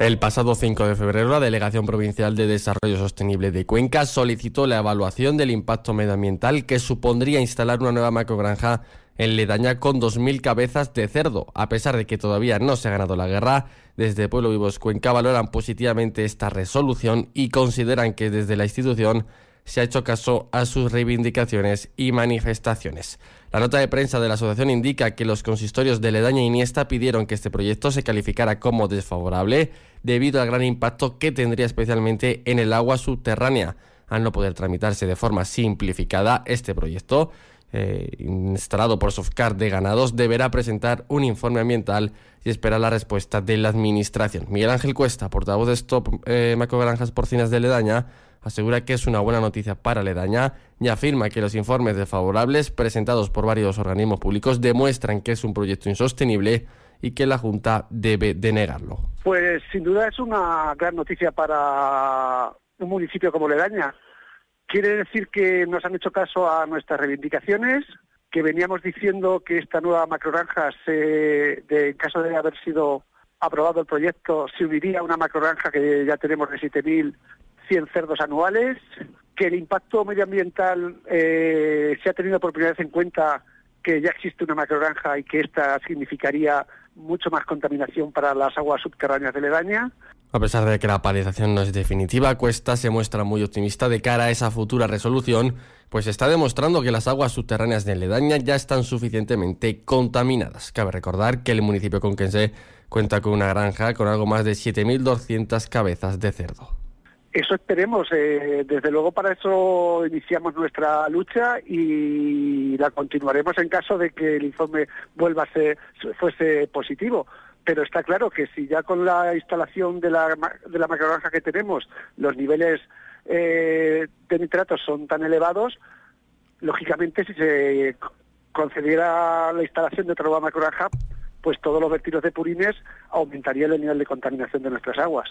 El pasado 5 de febrero, la Delegación Provincial de Desarrollo Sostenible de Cuenca solicitó la evaluación del impacto medioambiental que supondría instalar una nueva macrogranja en Ledaña con 2.000 cabezas de cerdo. A pesar de que todavía no se ha ganado la guerra, desde Pueblo Vivos Cuenca valoran positivamente esta resolución y consideran que desde la institución se ha hecho caso a sus reivindicaciones y manifestaciones. La nota de prensa de la asociación indica que los consistorios de Ledaña y e Iniesta pidieron que este proyecto se calificara como desfavorable debido al gran impacto que tendría especialmente en el agua subterránea. Al no poder tramitarse de forma simplificada este proyecto, eh, instalado por softcard de ganados deberá presentar un informe ambiental y esperar la respuesta de la Administración. Miguel Ángel Cuesta, portavoz de Stop eh, Macro Granjas Porcinas de Ledaña, asegura que es una buena noticia para Ledaña y afirma que los informes desfavorables presentados por varios organismos públicos demuestran que es un proyecto insostenible y que la Junta debe denegarlo. Pues sin duda es una gran noticia para un municipio como Ledaña, Quiere decir que nos han hecho caso a nuestras reivindicaciones, que veníamos diciendo que esta nueva macrogranja, en caso de haber sido aprobado el proyecto, se uniría a una macrogranja que ya tenemos de 7.100 cerdos anuales, que el impacto medioambiental eh, se ha tenido por primera vez en cuenta que ya existe una macrogranja y que esta significaría mucho más contaminación para las aguas subterráneas de Ledaña. A pesar de que la paralización no es definitiva, Cuesta se muestra muy optimista de cara a esa futura resolución, pues está demostrando que las aguas subterráneas de Ledaña ya están suficientemente contaminadas. Cabe recordar que el municipio conquense cuenta con una granja con algo más de 7.200 cabezas de cerdo. Eso esperemos. Eh, desde luego para eso iniciamos nuestra lucha y la continuaremos en caso de que el informe vuelva a ser, fuese positivo pero está claro que si ya con la instalación de la, de la macrogranja que tenemos los niveles eh, de nitratos son tan elevados, lógicamente si se concediera la instalación de otra nueva macrogranja, pues todos los vertidos de purines aumentaría el nivel de contaminación de nuestras aguas.